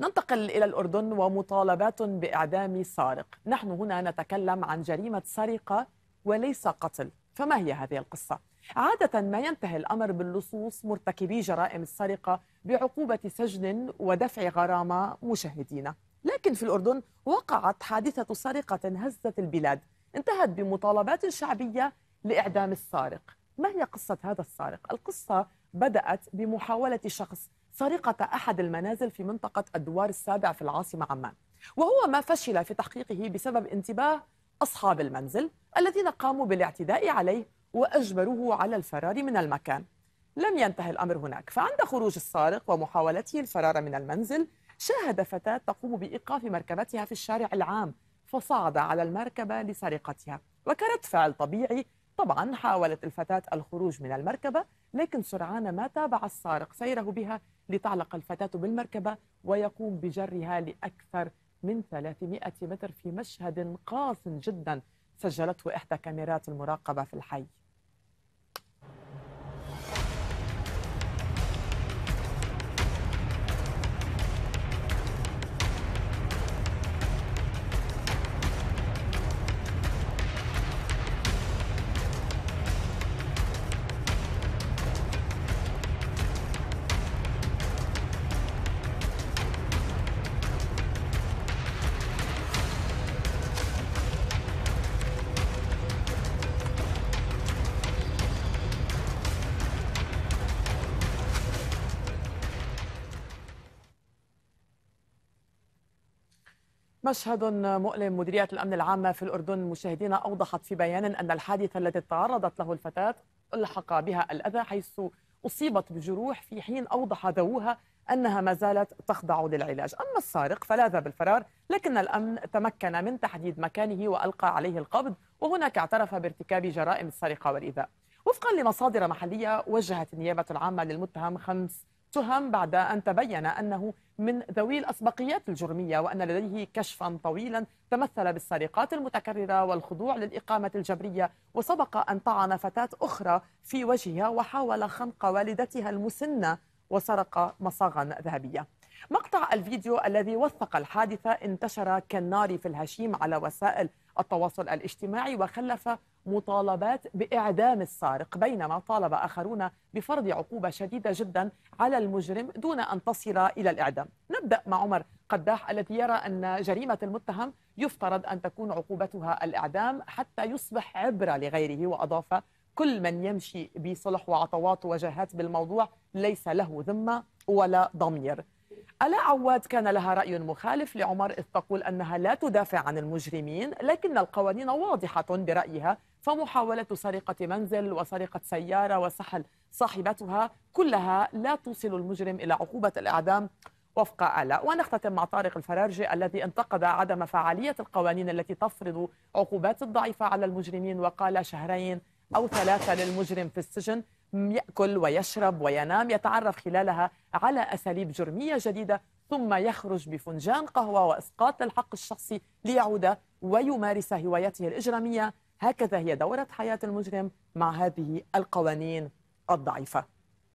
ننتقل إلى الأردن ومطالبات بإعدام سارق نحن هنا نتكلم عن جريمة سرقة وليس قتل فما هي هذه القصة؟ عادة ما ينتهي الأمر باللصوص مرتكبي جرائم السرقة بعقوبة سجن ودفع غرامة مشاهدينا لكن في الأردن وقعت حادثة سرقة هزت البلاد انتهت بمطالبات شعبية لإعدام السارق ما هي قصة هذا السارق؟ القصة بدأت بمحاولة شخص سرقة أحد المنازل في منطقة الدوار السابع في العاصمة عمان وهو ما فشل في تحقيقه بسبب انتباه أصحاب المنزل الذين قاموا بالاعتداء عليه وأجبروه على الفرار من المكان لم ينتهي الأمر هناك فعند خروج السارق ومحاولته الفرار من المنزل شاهد فتاة تقوم بإيقاف مركبتها في الشارع العام فصعد على المركبة لسرقتها وكرد فعل طبيعي طبعا حاولت الفتاة الخروج من المركبة لكن سرعان ما تابع السارق سيره بها لتعلق الفتاة بالمركبة ويقوم بجرها لأكثر من 300 متر في مشهد قاس جدا سجلته إحدى كاميرات المراقبة في الحي مشهد مؤلم مديرية الأمن العامة في الأردن مشاهدين أوضحت في بيان أن الحادث الذي تعرضت له الفتاة ألحق بها الأذى حيث أصيبت بجروح في حين أوضح ذووها أنها ما زالت تخضع للعلاج أما السارق فلاذ بالفرار لكن الأمن تمكن من تحديد مكانه وألقى عليه القبض وهناك اعترف بارتكاب جرائم السرقة والإيذاء وفقا لمصادر محلية وجهت النيابة العامة للمتهم خمس تهم بعد أن تبين أنه من ذوي الأسبقيات الجرمية وأن لديه كشفا طويلا تمثل بالسرقات المتكررة والخضوع للإقامة الجبرية وسبق أن طعن فتاة أخرى في وجهها وحاول خنق والدتها المسنة وسرق مصاغا ذهبية مقطع الفيديو الذي وثق الحادثة انتشر كالنار في الهشيم على وسائل التواصل الاجتماعي وخلف مطالبات باعدام السارق بينما طالب اخرون بفرض عقوبه شديده جدا على المجرم دون ان تصل الى الاعدام. نبدا مع عمر قداح الذي يرى ان جريمه المتهم يفترض ان تكون عقوبتها الاعدام حتى يصبح عبره لغيره واضاف كل من يمشي بصلح وعطوات وجهات بالموضوع ليس له ذمه ولا ضمير. ألا عواد كان لها رأي مخالف لعمر إذ تقول أنها لا تدافع عن المجرمين لكن القوانين واضحة برأيها فمحاولة سرقة منزل وسرقة سيارة وسحل صاحبتها كلها لا توصل المجرم إلى عقوبة الإعدام وفق الا ونختتم مع طارق الفرارجي الذي انتقد عدم فعالية القوانين التي تفرض عقوبات الضعيفة على المجرمين وقال شهرين أو ثلاثة للمجرم في السجن يأكل ويشرب وينام يتعرف خلالها على أساليب جرمية جديدة ثم يخرج بفنجان قهوة وإسقاط للحق الشخصي ليعود ويمارس هوايته الإجرامية هكذا هي دورة حياة المجرم مع هذه القوانين الضعيفة